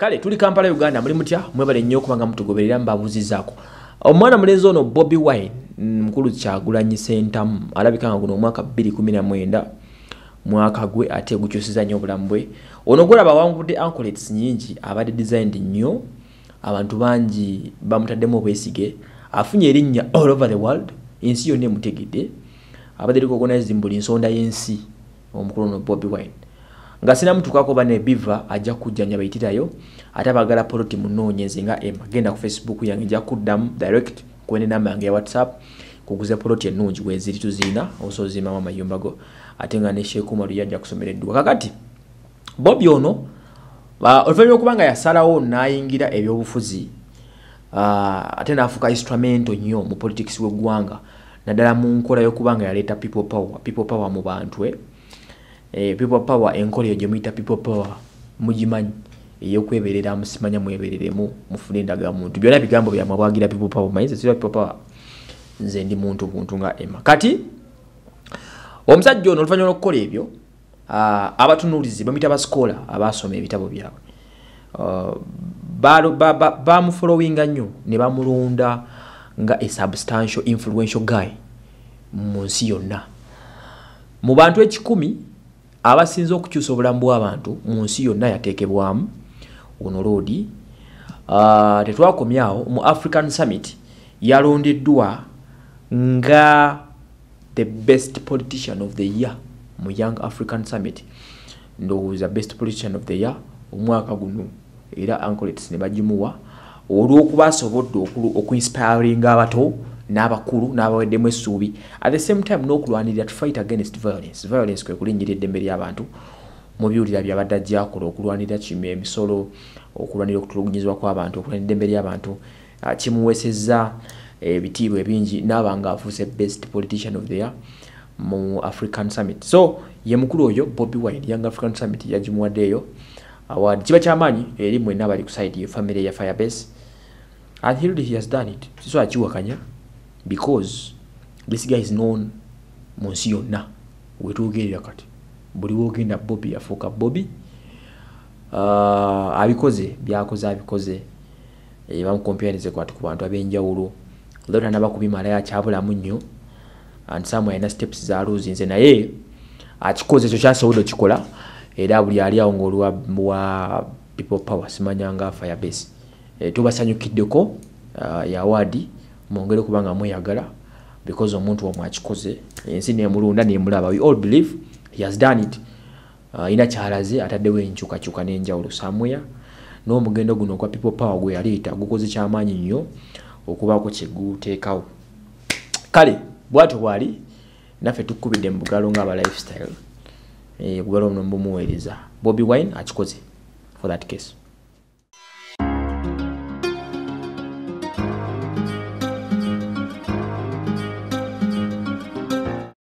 kale tuli kampala uganda muli mutya mwebale nnyo okuba nga mutugoberera mubabuuzizaako omwana mulenzi ono bobi wine mm, mukulu kyagulanyi sentamu alabika nga guno omwaka 219 mwaka gwe ate gukyusiza nnyo obulamu bwe ono gweraba awangudde ancolates nyingi abadde designed nnyo abantu bangi bamutaddemu obwesige afunye erinnya all over the world ensi yonna emutegedde abadde rikoganizi mu buli nsonda y'ensi omukulu ono bobi wine nga sinamutukako bana ebiva ajja kujjanja bayitirayo ate abagala poloti munoonyeze nga emagenda ku facebook yange nja kuddamu direct kwenenamba yange ya whatsapp kuguza poloti ennungi weziri tuziina osozimamu amayumba go ate nga neshekuma luyo ajja kusomera edduka kakati bobi ono ah, oluvanyuma okubanga yasalawo nayingira ebyobufuzi ah, ate nafuuka instrumento nnyo mu politics weggwanga naddala mu nkola yokubanga yaleeta people power people power mu bantu eh Eh, people power enkolayo gye muyita people power mugimanyi eyokweberera musimanya mwebereremu mufuna endagamuntu byona bigambo byamwe bwagira people power mayinza sira people power nze ndi muntu buntu nga ema kati omusajja ono oluvannyuma lwokukola ebyo ah, abatunuulizi bamuyita abaskola abasoma ebitabo byabwe ah, bamufolowinga nnyo ne bamulunda nga esubstantial influential guy mu nsi yonna mu bantu ekikumi abasinze okukyusa obulamu bw'abantu mu nsi yonna yateekebwamu onoloodi tetwakomyawo mu african summit yalondeddwa nga the best politician of the year mu young african summit ndowooza best politician of the year omwaka guno era ancolates ne bagimuwa olw'okuba asobodde okuinspiringa abato n'abakulu n'abaweddemu essuubi at the same time n'okulwanirira to fight against violence violence kwe kulinnyira eddembe ly'abantu mu biwulira byabadde ajjakola okulwanirira kimu emisolo okulwanirira okutulugunyizibwa kw'abantu okulwanira eddembe ly'abantu ah, kimuwesezza eh, ebitiibwa ebingi n'aba nga afuuse best politician of theyer mu african summit so ye mukulu oyo bobi wine young african summit yagimuwaddeeyo award kiba ky'amaanyi eri mwenna abali ku saidi yefamiry eya firebase and hild he has done it kiswakiwakanya so because this guy is known munsi yonna wetwogerera kati buli wogenda bobi yafuuka bobi uh, ah, abikoze byakoze abikoze e, eh, bamukompyanize kwati ku bantu ab'enjawulo lota nabakubimalayo akyabulamu nnyo and samu alina steps zaluzinze naye akikoze ekyo kyasobola okikola era buli aliawo ngaoluwa wa people power simanyanga fire base e, tubasanyukiddeko uh, ah, yawadi mwongere kubanga mweyagala because omuntu omwe akikoze ensi nemulunda nemulaba we all believe he has done it ayina uh, kyalaze ataddewo enkyukakyuka n'enjawulo samuya n'omugendo guno ogwa people power gwe yaleeta gukoze kyamaanyi nnyo okubaako kyeguteekawo kale bwatyo bwali naffe tukubidde mu bugalo ngaaba lifestyle e, bugalo muno mbumuweereza bobby wine akikoze for that case